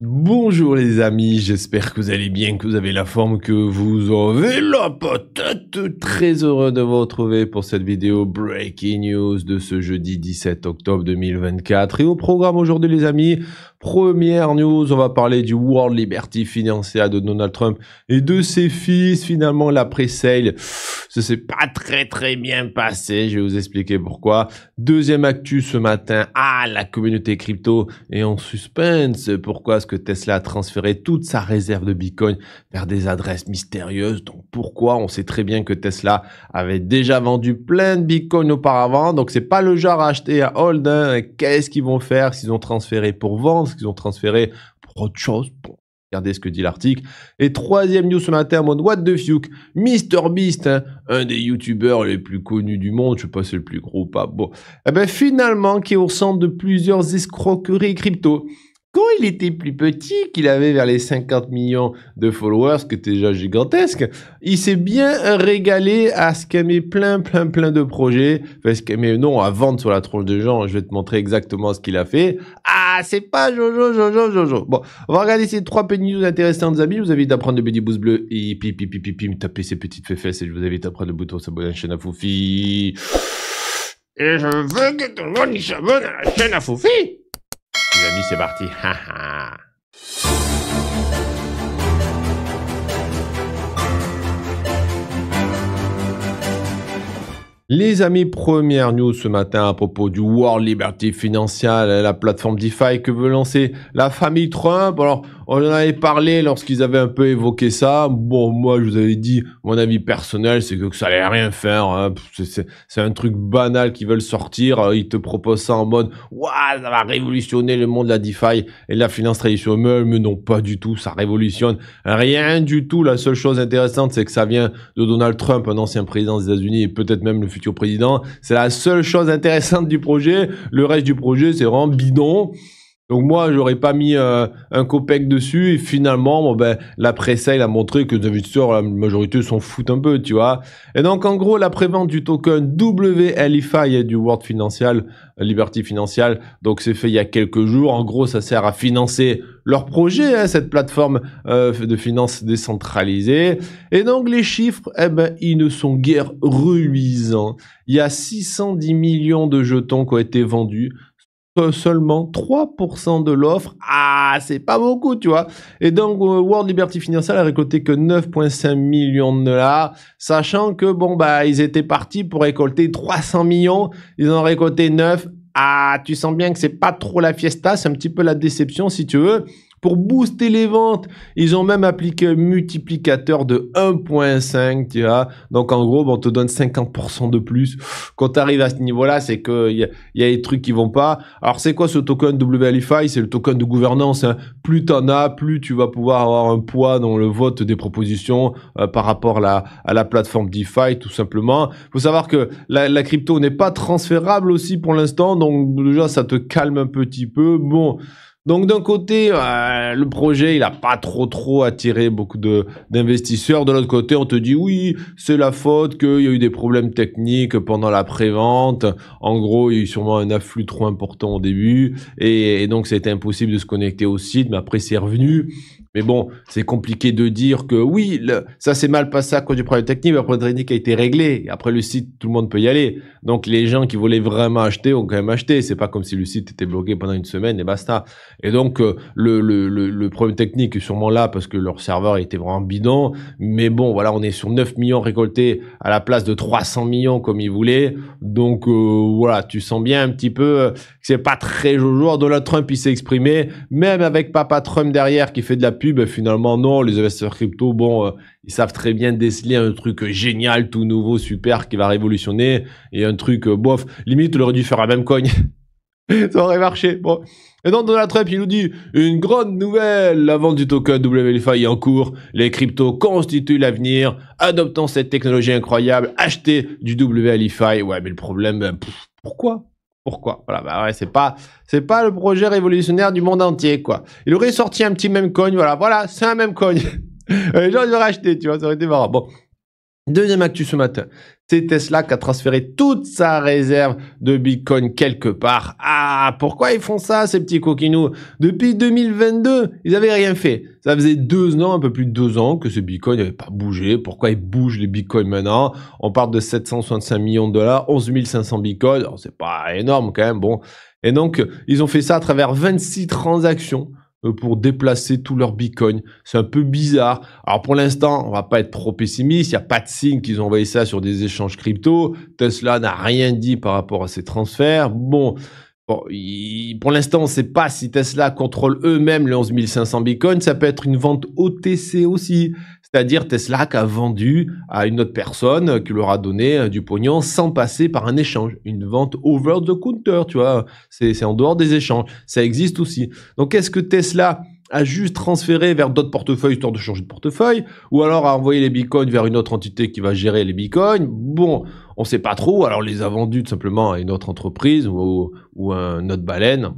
Bonjour les amis, j'espère que vous allez bien, que vous avez la forme, que vous avez la patate. Très heureux de vous retrouver pour cette vidéo Breaking News de ce jeudi 17 octobre 2024. Et au programme aujourd'hui les amis, Première news, on va parler du World Liberty financier de Donald Trump et de ses fils. Finalement, la sale ça s'est pas très très bien passé. Je vais vous expliquer pourquoi. Deuxième actu ce matin, ah, la communauté crypto est en suspense. Pourquoi est-ce que Tesla a transféré toute sa réserve de Bitcoin vers des adresses mystérieuses Donc pourquoi On sait très bien que Tesla avait déjà vendu plein de Bitcoin auparavant. Donc c'est pas le genre à acheter à hold. Qu'est-ce qu'ils vont faire s'ils ont transféré pour vendre qu'ils ont transféré pour autre chose. Bon, regardez ce que dit l'article. Et troisième news ce matin, mon what the fuke? Mr Beast, hein, un des youtubeurs les plus connus du monde, je sais pas si c'est le plus gros ou pas. Bon, eh ben finalement qui est au centre de plusieurs escroqueries crypto quand il était plus petit, qu'il avait vers les 50 millions de followers, ce qui était déjà gigantesque, il s'est bien régalé à scammer plein, plein, plein de projets. Enfin, scammer, non, à vendre sur la tronche de gens. Je vais te montrer exactement ce qu'il a fait. Ah, c'est pas Jojo, Jojo, Jojo. Bon, on va regarder ces trois petites news intéressantes, amis. Je vous invite à prendre le petit bleu et pipi, pipi, pipi, pipi me taper ces petites fesses et je vous invite à prendre le bouton s'abonner à la chaîne à Foufi. Et je veux que tout le monde s'abonne à la chaîne à Foufi les amis, c'est parti. Les amis, première news ce matin à propos du World Liberty Financial, la plateforme DeFi que veut lancer la famille Trump. On en avait parlé lorsqu'ils avaient un peu évoqué ça. Bon, moi, je vous avais dit, mon avis personnel, c'est que ça allait rien faire. Hein. C'est un truc banal qu'ils veulent sortir. Euh, ils te proposent ça en mode, waouh, ça va révolutionner le monde de la DeFi et de la finance traditionnelle. Mais non, pas du tout. Ça révolutionne rien du tout. La seule chose intéressante, c'est que ça vient de Donald Trump, un ancien président des États-Unis et peut-être même le futur président. C'est la seule chose intéressante du projet. Le reste du projet, c'est vraiment bidon. Donc moi, j'aurais pas mis euh, un copec dessus et finalement, ben, la presse, elle a montré que investisseurs, la majorité s'en fout un peu, tu vois. Et donc en gros, la prévente du token WLIFI du World Financial, euh, Liberty Financial, donc c'est fait il y a quelques jours. En gros, ça sert à financer leur projet, hein, cette plateforme euh, de finances décentralisée. Et donc les chiffres, eh ben, ils ne sont guère ruisants. Il y a 610 millions de jetons qui ont été vendus seulement 3% de l'offre. Ah, c'est pas beaucoup, tu vois. Et donc, euh, World Liberty Financial a récolté que 9,5 millions de dollars, sachant que, bon, bah, ils étaient partis pour récolter 300 millions. Ils ont récolté 9. Ah, tu sens bien que c'est pas trop la fiesta, c'est un petit peu la déception, si tu veux. Pour booster les ventes, ils ont même appliqué un multiplicateur de 1.5, tu vois. Donc en gros, on te donne 50% de plus. Quand tu arrives à ce niveau-là, c'est qu'il y, a, y a des trucs qui vont pas. Alors c'est quoi ce token WLFI C'est le token de gouvernance. Hein. Plus tu en as, plus tu vas pouvoir avoir un poids dans le vote des propositions euh, par rapport la, à la plateforme DeFi, tout simplement. Il faut savoir que la, la crypto n'est pas transférable aussi pour l'instant. Donc déjà, ça te calme un petit peu. Bon. Donc d'un côté, euh, le projet, il n'a pas trop trop attiré beaucoup d'investisseurs. De, l'autre côté, on te dit oui, c'est la faute qu'il y a eu des problèmes techniques pendant la prévente. En gros, il y a eu sûrement un afflux trop important au début. Et, et donc, c'était impossible de se connecter au site. Mais après, c'est revenu. Mais bon, c'est compliqué de dire que oui, ça s'est mal passé à cause du problème technique, mais le problème technique a été réglé. Après le site, tout le monde peut y aller. Donc les gens qui voulaient vraiment acheter ont quand même acheté. C'est pas comme si le site était bloqué pendant une semaine et basta. Et donc euh, le, le, problème technique est sûrement là parce que leur serveur était vraiment bidon. Mais bon, voilà, on est sur 9 millions récoltés à la place de 300 millions comme ils voulaient. Donc euh, voilà, tu sens bien un petit peu euh, c'est pas très joueur Donald Trump, il s'est exprimé, même avec Papa Trump derrière qui fait de la pub, finalement, non, les investisseurs crypto, bon, euh, ils savent très bien déceler un truc génial, tout nouveau, super, qui va révolutionner, et un truc, euh, bof, limite, on aurait dû faire la même cogne. Ça aurait marché. Bon. Et donc Donald Trump, il nous dit une grande nouvelle. La vente du token WLFI est en cours. Les cryptos constituent l'avenir. Adoptons cette technologie incroyable. Achetez du WLFI. Ouais, mais le problème, euh, pourquoi pourquoi. Voilà, bah ouais, c'est pas, c'est pas le projet révolutionnaire du monde entier, quoi. Il aurait sorti un petit même cogne, voilà, voilà, c'est un même cogne. Les gens, ils auraient acheté, tu vois, ça aurait été marrant. Bon. Deuxième actu ce matin, c'est Tesla qui a transféré toute sa réserve de Bitcoin quelque part. Ah, pourquoi ils font ça, ces petits coquinous Depuis 2022, ils n'avaient rien fait. Ça faisait deux ans, un peu plus de deux ans, que ce Bitcoin n'avait pas bougé. Pourquoi ils bougent les Bitcoins maintenant On parle de 765 millions de dollars, 11 500 Bitcoins. C'est pas énorme quand même, bon. Et donc, ils ont fait ça à travers 26 transactions euh, pour déplacer tout leur bitcoin. C'est un peu bizarre. Alors pour l'instant, on va pas être trop pessimiste. Il y a pas de signe qu'ils ont envoyé ça sur des échanges crypto. Tesla n'a rien dit par rapport à ces transferts. Bon, pour l'instant, on sait pas si Tesla contrôle eux-mêmes les 11 500 bitcoins. Ça peut être une vente OTC aussi. C'est-à-dire Tesla qui a vendu à une autre personne qui leur a donné euh, du pognon sans passer par un échange. Une vente over the counter, tu vois. C'est en dehors des échanges. Ça existe aussi. Donc est-ce que Tesla à juste transférer vers d'autres portefeuilles histoire de changer de portefeuille, ou alors à envoyer les bitcoins vers une autre entité qui va gérer les bitcoins. Bon, on ne sait pas trop. Alors, on les a vendus tout simplement à une autre entreprise ou, ou à une autre baleine.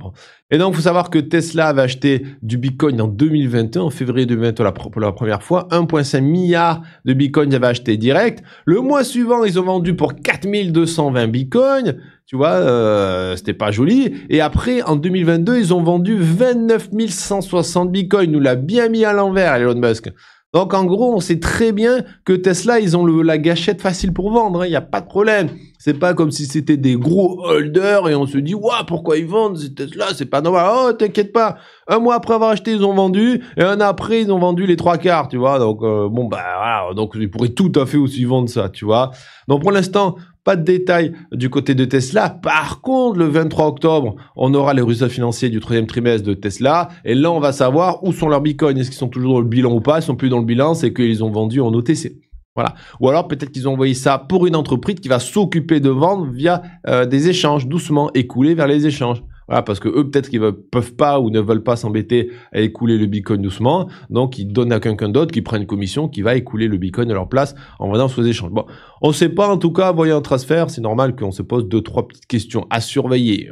Et donc, il faut savoir que Tesla avait acheté du bitcoin en 2021, en février 2021 pour la première fois. 1,5 milliard de bitcoins avaient acheté direct. Le mois suivant, ils ont vendu pour 4220 bitcoins. Tu vois, euh, c'était pas joli. Et après, en 2022, ils ont vendu 29 160 bitcoins. Il nous l'a bien mis à l'envers, Elon Musk. Donc, en gros, on sait très bien que Tesla, ils ont la gâchette facile pour vendre. Hein. Il y n'y a pas de problème. C'est pas comme si c'était des gros holders et on se dit, waouh, pourquoi ils vendent ces Tesla? C'est pas normal. Oh, t'inquiète pas. Un mois après avoir acheté, ils ont vendu. Et un après, ils ont vendu les trois quarts, tu vois. Donc, euh, bon, bah, voilà. Donc, ils pourraient tout à fait aussi vendre ça, tu vois. Donc, pour l'instant, pas de détails du côté de Tesla. Par contre, le 23 octobre, on aura les résultats financiers du troisième trimestre de Tesla. Et là, on va savoir où sont leurs bitcoins. Est-ce qu'ils sont toujours dans le bilan ou pas Ils sont plus dans le bilan, c'est qu'ils ont vendu en OTC. Voilà. Ou alors peut-être qu'ils ont envoyé ça pour une entreprise qui va s'occuper de vendre via euh, des échanges doucement écoulés vers les échanges parce que eux, peut-être qu'ils peuvent pas ou ne veulent pas s'embêter à écouler le Bitcoin doucement. Donc, ils donnent à quelqu'un d'autre qui prend une commission qui va écouler le Bitcoin à leur place en vendant sous échanges. Bon, on ne sait pas, en tout cas, voyant un transfert, c'est normal qu'on se pose deux, trois petites questions à surveiller.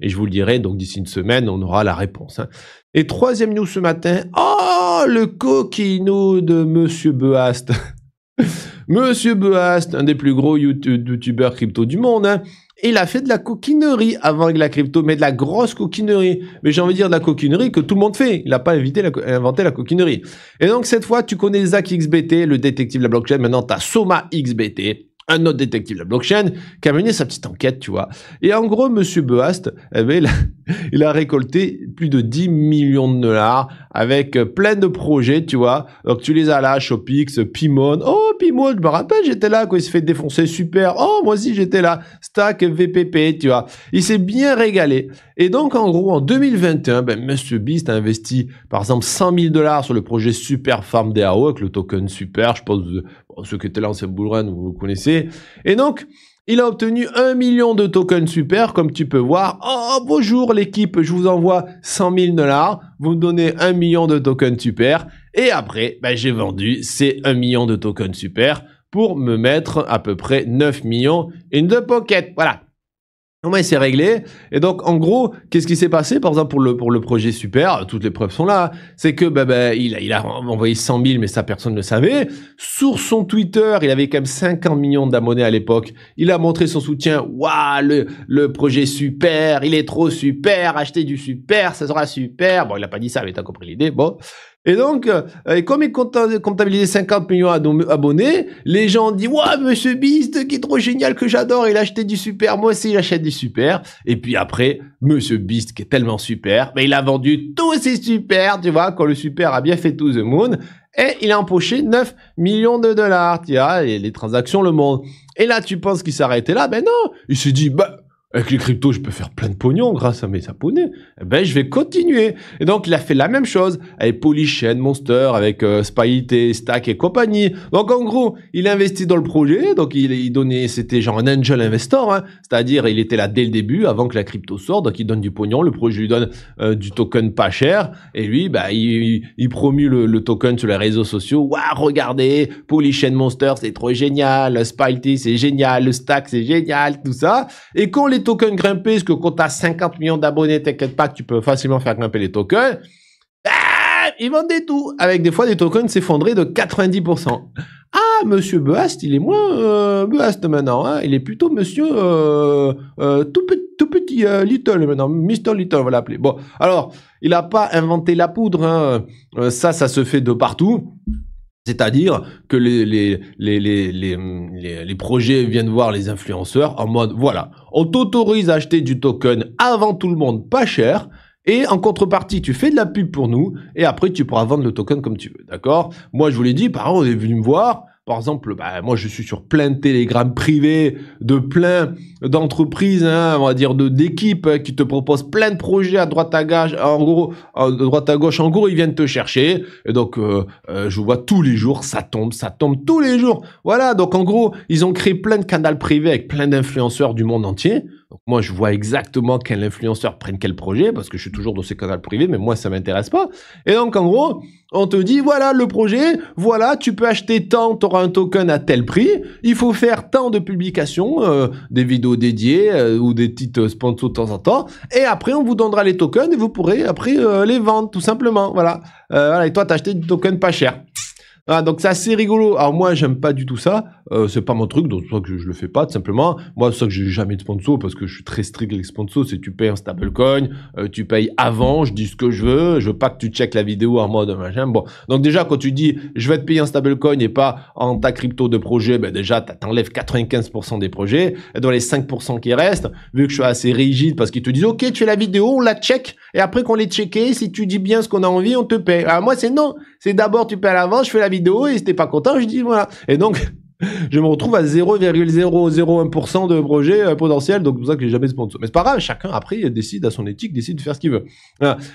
Et je vous le dirai, donc d'ici une semaine, on aura la réponse. Hein. Et troisième news ce matin, oh, le coquino de Monsieur Beast. Monsieur Beast, un des plus gros youtubeurs crypto du monde, hein, il a fait de la coquinerie avant avec la crypto, mais de la grosse coquinerie. Mais j'ai envie de dire de la coquinerie que tout le monde fait. Il n'a pas inventé la coquinerie. Et donc cette fois, tu connais Zach XBT, le détective de la blockchain. Maintenant, tu as Soma XBT un autre détective de la blockchain qui a mené sa petite enquête, tu vois. Et en gros, Monsieur Beast, il, a, récolté plus de 10 millions de dollars avec plein de projets, tu vois. Donc, tu les as là, Shopix, Pimon. Oh, Pimon, je me rappelle, j'étais là quand il se fait défoncer, super. Oh, moi aussi, j'étais là. Stack, VPP, tu vois. Il s'est bien régalé. Et donc, en gros, en 2021, ben, Monsieur Beast a investi, par exemple, 100 000 dollars sur le projet Super Farm DAO avec le token Super. Je pense ceux qui étaient là en cette vous connaissez. Et donc, il a obtenu 1 million de tokens super, comme tu peux voir. Oh, bonjour l'équipe, je vous envoie 100 000 dollars, vous me donnez 1 million de tokens super. Et après, ben, j'ai vendu ces 1 million de tokens super pour me mettre à peu près 9 millions in the pocket. Voilà, au moins, s'est réglé. Et donc, en gros, qu'est-ce qui s'est passé, par exemple, pour le, pour le projet Super Toutes les preuves sont là. C'est que, ben, ben il, a, il a envoyé 100 000, mais ça, personne ne le savait. Sur son Twitter, il avait quand même 50 millions d'abonnés à l'époque. Il a montré son soutien. Waouh, le, le projet Super, il est trop super. Achetez du super, ça sera super. Bon, il a pas dit ça, mais t'as compris l'idée. Bon. Et donc, euh, comme il comptabilisait 50 millions d'abonnés, les gens ont dit Waouh, monsieur Beast, qui est trop génial, que j'adore, il a acheté du super, moi aussi, j'achète du super. Et puis après, monsieur Beast, qui est tellement super, mais ben, il a vendu tous ses super, tu vois, quand le super a bien fait tout the moon, et il a empoché 9 millions de dollars, tu vois, et les transactions le monde. Et là, tu penses qu'il s'arrêtait là Ben non, il s'est dit Bah avec les cryptos, je peux faire plein de pognon grâce à mes abonnés. Eh ben, je vais continuer. Et donc, il a fait la même chose avec Polychain, Monster, avec euh, Stack et compagnie. Donc, en gros, il investit dans le projet. Donc, il, il donnait, c'était genre un angel investor. Hein. C'est-à-dire, il était là dès le début, avant que la crypto sorte. Donc, il donne du pognon. Le projet lui donne euh, du token pas cher. Et lui, bah, il, il, promue le, token sur les réseaux sociaux. Waouh, regardez, Polychain, Monster, c'est trop génial. Spite, c'est génial. Le Stack, c'est génial. Tout ça. Et quand les les tokens grimper, parce que quand tu as 50 millions d'abonnés, t'inquiète pas, tu peux facilement faire grimper les tokens. Eh, ils vendent des tout, avec des fois des tokens s'effondrer de 90%. Ah, monsieur Beast, il est moins euh, Beast maintenant, hein. il est plutôt monsieur euh, euh, tout, petit, Little maintenant, Mr. Little, on va l'appeler. Bon, alors, il n'a pas inventé la poudre, hein. ça, ça se fait de partout. C'est-à-dire que les, les, les, les, projets viennent voir les influenceurs en mode, voilà, on t'autorise à acheter du token avant tout le monde, pas cher, et en contrepartie, tu fais de la pub pour nous, et après, tu pourras vendre le token comme tu veux, d'accord Moi, je vous l'ai dit, par exemple, vous est venu me voir, par exemple, bah, moi je suis sur plein de télégrammes privés de plein d'entreprises, hein, on va dire de d'équipes hein, qui te proposent plein de projets à droite à gauche. En gros, de droite à gauche, en gros, ils viennent te chercher. Et donc, euh, euh, je vois tous les jours, ça tombe, ça tombe tous les jours. Voilà. Donc en gros, ils ont créé plein de canaux privés avec plein d'influenceurs du monde entier moi, je vois exactement quel influenceur prenne quel projet, parce que je suis toujours dans ces canaux privés, mais moi, ça m'intéresse pas. Et donc, en gros, on te dit, voilà le projet, voilà, tu peux acheter tant, tu auras un token à tel prix, il faut faire tant de publications, euh, des vidéos dédiées euh, ou des petites euh, sponsors de temps en temps, et après, on vous donnera les tokens et vous pourrez après les vendre, tout simplement. Voilà. voilà et toi, t'as acheté du token pas cher. Ah, donc c'est assez rigolo. Alors moi, j'aime pas du tout ça. Euh, c'est pas mon truc, donc soit que je, le fais pas, tout simplement. Moi, c'est ça que j'ai jamais de sponsor parce que je suis très strict avec les sponsors. C'est tu payes un stablecoin, euh, tu payes avant, je dis ce que je veux. Je veux pas que tu check la vidéo en mode machin. Bon, donc déjà quand tu dis je vais te payer un stablecoin et pas en ta crypto de projet, ben déjà t'enlèves 95% des projets. Et dans les 5% qui restent, vu que je suis assez rigide parce qu'ils te disent ok, tu fais la vidéo, on la check et après qu'on l'ait checké, si tu dis bien ce qu'on a envie, on te paie. Alors ah, moi, c'est non. C'est d'abord, tu paies à l'avance, je fais la vidéo, et si t'es pas content, je dis voilà. Et donc, je me retrouve à 0,001% de projet euh, potentiel, donc c'est pour ça que j'ai jamais sponsor. Mais c'est pas grave, chacun après décide à son éthique, décide de faire ce qu'il veut.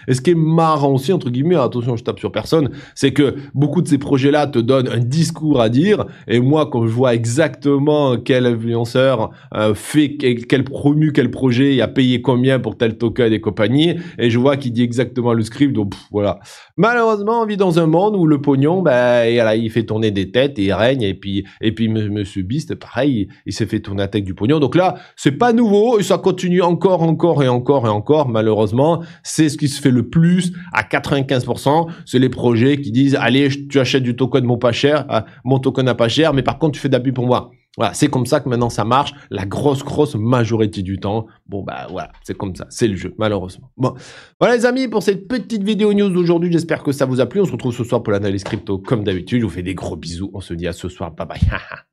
Et ce qui est marrant aussi, entre guillemets, attention, je tape sur personne, c'est que beaucoup de ces projets-là te donnent un discours à dire, et moi, quand je vois exactement quel influenceur euh, fait, quel, promu, quel projet, il a payé combien pour tel token et compagnie, et je vois qu'il dit exactement le script, donc voilà. Malheureusement, on vit dans un monde où le pognon, ben, il fait tourner des têtes, et il règne, et puis, et puis Monsieur Beast, pareil, il s'est fait tourner la tête du pognon. Donc là, c'est pas nouveau et ça continue encore, encore et encore et encore. Malheureusement, c'est ce qui se fait le plus à 95%. C'est les projets qui disent allez, tu achètes du token mon pas cher, ah, mon token n'a pas cher, mais par contre tu fais d'abus pour moi. Voilà, c'est comme ça que maintenant ça marche. La grosse, grosse majorité du temps. Bon, bah voilà, c'est comme ça. C'est le jeu, malheureusement. Bon, voilà les amis pour cette petite vidéo news d'aujourd'hui. J'espère que ça vous a plu. On se retrouve ce soir pour l'analyse crypto comme d'habitude. Je vous fais des gros bisous. On se dit à ce soir. Bye bye.